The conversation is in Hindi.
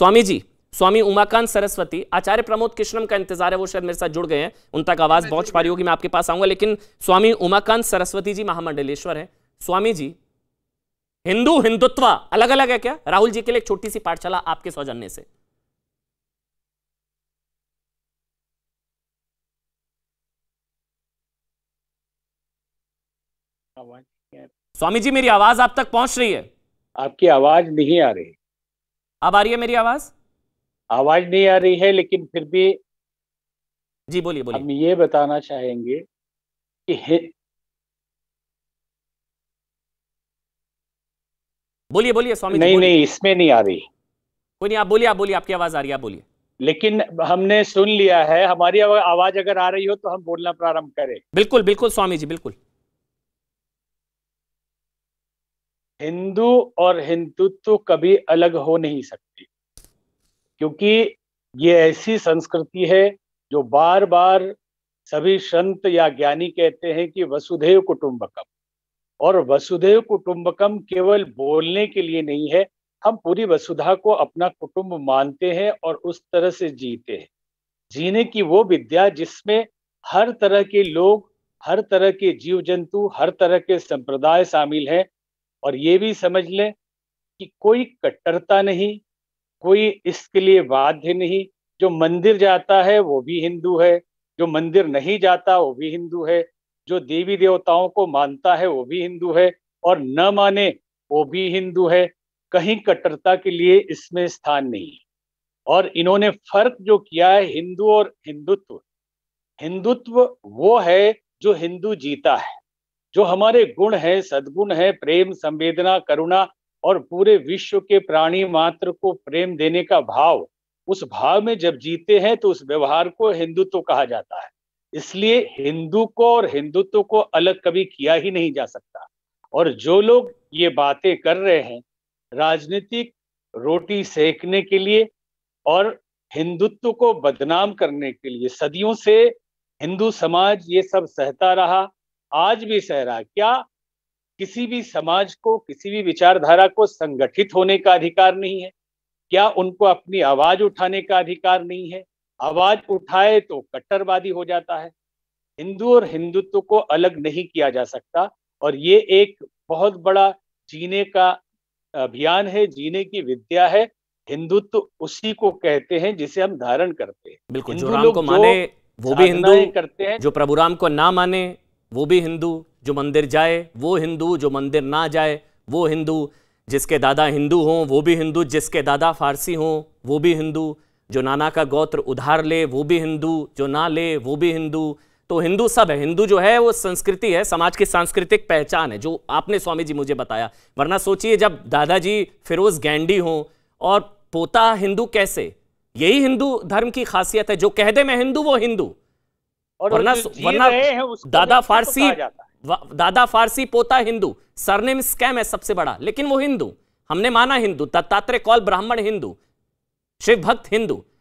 स्वामी जी स्वामी उमाकांत सरस्वती आचार्य प्रमोद कृष्णम का इंतजार है वो शायद मेरे साथ जुड़ गए हैं उन तक आवाज पहुंच पा रही होगी मैं आपके पास आऊंगा लेकिन स्वामी उमाकांत सरस्वती जी महामंडलेश्वर है स्वामी जी हिंदू हिंदुत्व अलग अलग है क्या राहुल जी के लिए एक छोटी सी पाठशाला आपके सौजन्य से स्वामी जी मेरी आवाज आप तक पहुंच रही है आपकी आवाज नहीं आ रही अब आ रही है मेरी आवाज आवाज नहीं आ रही है लेकिन फिर भी जी बोलिए बोलिए हम ये बताना चाहेंगे कि बोलिए बोलिए स्वामी नहीं नहीं इसमें नहीं आ रही कोई नहीं आप बोलिए आप बोलिए आपकी आवाज आ रही है आप बोलिए लेकिन हमने सुन लिया है हमारी आवाज अगर आ रही हो तो हम बोलना प्रारंभ करें बिल्कुल बिल्कुल स्वामी जी बिल्कुल हिंदू और हिंदुत्व कभी अलग हो नहीं सकते क्योंकि ये ऐसी संस्कृति है जो बार बार सभी संत या ज्ञानी कहते हैं कि वसुधैव कुटुंबकम और वसुधैव कुटुंबकम केवल बोलने के लिए नहीं है हम पूरी वसुधा को अपना कुटुंब मानते हैं और उस तरह से जीते हैं जीने की वो विद्या जिसमें हर तरह के लोग हर तरह के जीव जंतु हर तरह के संप्रदाय शामिल हैं और ये भी समझ लें कि कोई कट्टरता नहीं कोई इसके लिए बाध्य नहीं जो मंदिर जाता है वो भी हिंदू है जो मंदिर नहीं जाता वो भी हिंदू है जो देवी देवताओं को मानता है वो भी हिंदू है और न माने वो भी हिंदू है कहीं कट्टरता के लिए इसमें स्थान नहीं है और इन्होंने फर्क जो किया है हिंदू और हिंदुत्व हिंदुत्व वो है जो हिंदू जीता है जो हमारे गुण है सद्गुण है प्रेम संवेदना करुणा और पूरे विश्व के प्राणी मात्र को प्रेम देने का भाव उस भाव में जब जीते हैं तो उस व्यवहार को हिंदुत्व तो कहा जाता है इसलिए हिंदू को और हिंदुत्व को अलग कभी किया ही नहीं जा सकता और जो लोग ये बातें कर रहे हैं राजनीतिक रोटी सेकने के लिए और हिंदुत्व को बदनाम करने के लिए सदियों से हिंदू समाज ये सब सहता रहा आज भी सहरा क्या किसी भी समाज को किसी भी विचारधारा को संगठित होने का अधिकार नहीं है क्या उनको अपनी आवाज उठाने का अधिकार नहीं है आवाज उठाए तो कट्टरवादी हो जाता है हिंदू और हिंदुत्व को अलग नहीं किया जा सकता और ये एक बहुत बड़ा जीने का अभियान है जीने की विद्या है हिंदुत्व उसी को कहते हैं जिसे हम धारण करते हैं बिल्कुल जो राम को माने वो भी हिंदू करते हैं जो प्रभुराम को ना माने वो भी हिंदू जो मंदिर जाए वो हिंदू जो मंदिर ना जाए वो हिंदू जिसके दादा हिंदू हों वो भी हिंदू जिसके दादा फारसी हों वो भी हिंदू जो नाना का गोत्र उधार ले वो भी हिंदू जो ना ले वो भी हिंदू तो हिंदू सब है हिंदू जो है वो संस्कृति है समाज की सांस्कृतिक पहचान है जो आपने स्वामी जी मुझे बताया वरना सोचिए जब दादाजी फिरोज गैंडी हों और पोता हिंदू कैसे यही हिंदू धर्म की खासियत है जो कह दे मैं हिंदू वो हिंदू और वरना वरना दादा तो फारसी दादा फारसी पोता हिंदू सरनेम स्कैम है सबसे बड़ा लेकिन वो हिंदू हमने माना हिंदू दत्तात्रेय कौल ब्राह्मण हिंदू शिव भक्त हिंदू